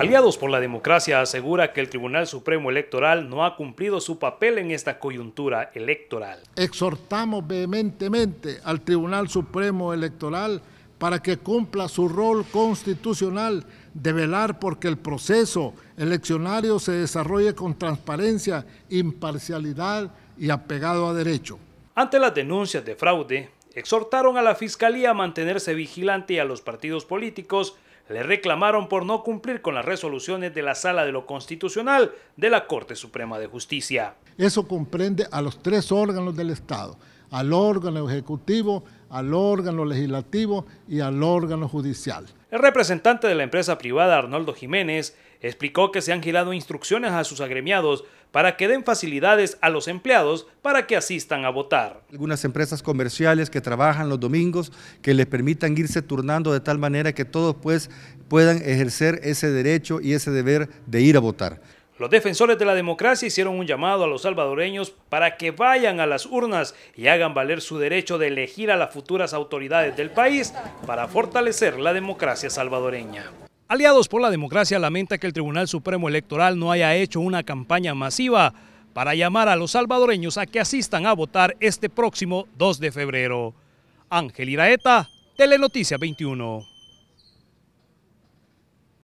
Aliados por la Democracia asegura que el Tribunal Supremo Electoral no ha cumplido su papel en esta coyuntura electoral. Exhortamos vehementemente al Tribunal Supremo Electoral para que cumpla su rol constitucional de velar porque el proceso eleccionario se desarrolle con transparencia, imparcialidad y apegado a derecho. Ante las denuncias de fraude, exhortaron a la Fiscalía a mantenerse vigilante y a los partidos políticos le reclamaron por no cumplir con las resoluciones de la Sala de lo Constitucional de la Corte Suprema de Justicia. Eso comprende a los tres órganos del Estado, al órgano ejecutivo, al órgano legislativo y al órgano judicial. El representante de la empresa privada, Arnoldo Jiménez, explicó que se han girado instrucciones a sus agremiados para que den facilidades a los empleados para que asistan a votar. Algunas empresas comerciales que trabajan los domingos, que les permitan irse turnando de tal manera que todos pues, puedan ejercer ese derecho y ese deber de ir a votar. Los defensores de la democracia hicieron un llamado a los salvadoreños para que vayan a las urnas y hagan valer su derecho de elegir a las futuras autoridades del país para fortalecer la democracia salvadoreña. Aliados por la Democracia lamenta que el Tribunal Supremo Electoral no haya hecho una campaña masiva para llamar a los salvadoreños a que asistan a votar este próximo 2 de febrero. Ángel Iraeta, Telenoticia 21.